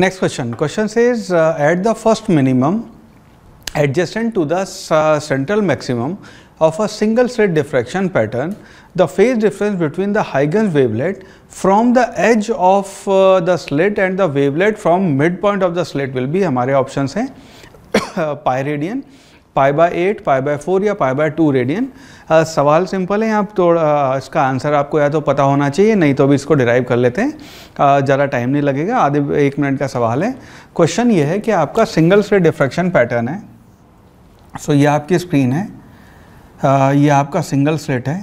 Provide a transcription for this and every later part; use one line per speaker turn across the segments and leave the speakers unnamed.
next question question is at the first minimum adjacent to the central maximum of a single slit diffraction pattern the phase difference between the हाइगन wavelet from the edge of the slit and the wavelet from mid point of the slit will भी हमारे option हैं pi radian pi by eight pi by four या pi by two radian सवाल simple है आप थोड़ा तो, इसका आंसर आपको या तो पता होना चाहिए नहीं तो भी इसको डिराइव कर लेते हैं ज़्यादा टाइम नहीं लगेगा आधे एक मिनट का सवाल है क्वेश्चन ये है कि आपका सिंगल स्लिट डिफ्रेक्शन पैटर्न है सो ये आपकी स्क्रीन है यह ये आपका सिंगल स्लिट है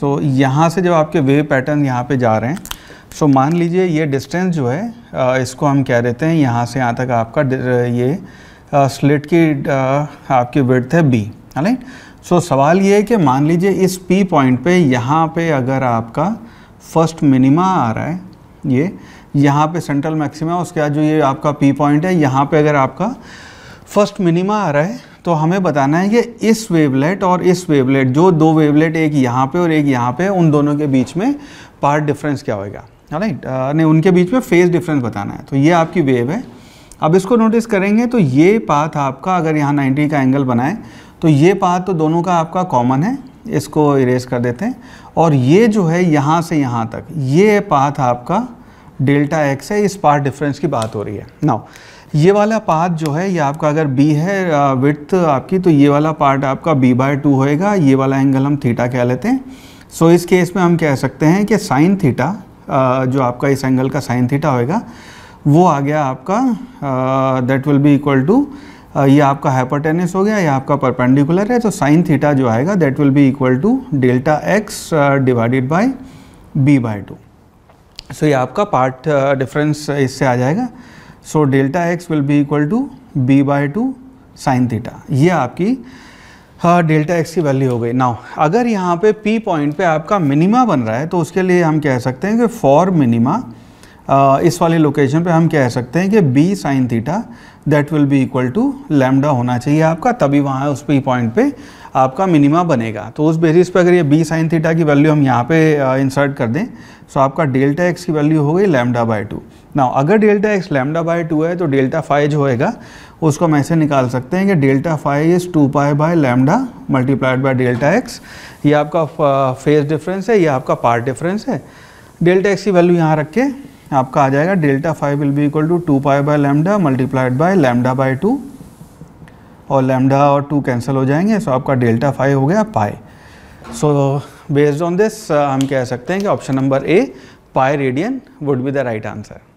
सो यहाँ से जब आपके वेव पैटर्न यहाँ पर जा रहे हैं सो मान लीजिए ये डिस्टेंस जो है इसको हम कह देते हैं यहाँ से यहाँ तक आपका ये स्लेट की आपकी वर्थ है बी है राइट सो सवाल ये है कि मान लीजिए इस पी पॉइंट पे यहाँ पे अगर आपका फर्स्ट मिनिमा आ रहा है ये यहाँ पे सेंट्रल मैक्सिमा उसके बाद जो ये आपका पी पॉइंट है यहाँ पे अगर आपका फर्स्ट मिनिमा आ रहा है तो हमें बताना है कि इस वेवलेट और इस वेवलेट जो दो वेवलेट एक यहाँ पे और एक यहाँ पे उन दोनों के बीच में पार्ट डिफरेंस क्या होगा राइट नहीं उनके बीच में फेज डिफरेंस बताना है तो ये आपकी वेव है अब इसको नोटिस करेंगे तो ये पाथ आपका अगर यहाँ 90 का एंगल बनाए तो ये पाथ तो दोनों का आपका कॉमन है इसको इरेज कर देते हैं और ये जो है यहाँ से यहाँ तक ये पाथ आपका डेल्टा एक्स है इस पाथ डिफरेंस की बात हो रही है नाउ ये वाला पाथ जो है ये आपका अगर बी है विथ आपकी तो ये वाला पार्ट आपका बी बाय टू होएगा ये वाला एंगल हम थीटा कह लेते हैं सो so, इस केस में हम कह सकते हैं कि साइन थीटा जो आपका इस एंगल का साइन थीटा होएगा वो आ गया आपका that will be equal to ये आपका हाइपरटेनिस हो गया ये आपका परपेंडिकुलर है तो साइन थीटा जो आएगा that will be equal to delta x divided by b by two so ये आपका पार्ट डिफरेंस uh, इससे आ जाएगा so delta x will be equal to b by two sine theta ये आपकी डेल्टा एक्स की वैल्यू हो गई नाउ अगर यहाँ पे पी पॉइंट पे आपका मिनिमा बन रहा है तो उसके लिए हम कह सकते हैं कि फॉर मिनिमा इस वाले लोकेशन पे हम कह सकते हैं कि b sine theta that will be equal to lambda होना चाहिए आपका तभी वहाँ उस पर पॉइंट पे आपका मिनिमा बनेगा तो उस बेसिस पे अगर ये बी साइन थीटा की वैल्यू हम यहाँ पे इंसर्ट कर दें सो तो आपका डेल्टा एक्स की वैल्यू हो गई लैमडा बाई टू ना अगर delta x lambda by two है तो डेल्टा फाइव जो होएगा उसको हम ऐसे निकाल सकते हैं कि delta phi is two pi by lambda multiplied by delta x ये आपका फेज डिफरेंस है या आपका पार्ट डिफरेंस है डेल्टा एक्स की वैल्यू यहाँ रख के आपका आ जाएगा delta phi will be equal to two pi by lambda multiplied by lambda by two और लैमडा और टू कैंसिल हो जाएंगे सो आपका डेल्टा फाइव हो गया पाए सो बेस्ड ऑन दिस हम कह सकते हैं कि option number A pi radian would be the right answer